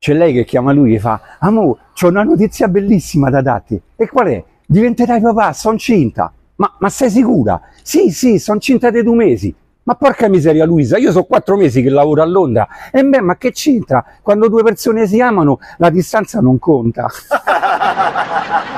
C'è lei che chiama lui e fa, Amore, c'ho una notizia bellissima da darti. E qual è? Diventerai papà, sono cinta. Ma, ma, sei sicura? Sì, sì, sono cinta di due mesi. Ma porca miseria Luisa, io sono quattro mesi che lavoro a Londra. E beh, ma che c'entra? Quando due persone si amano, la distanza non conta.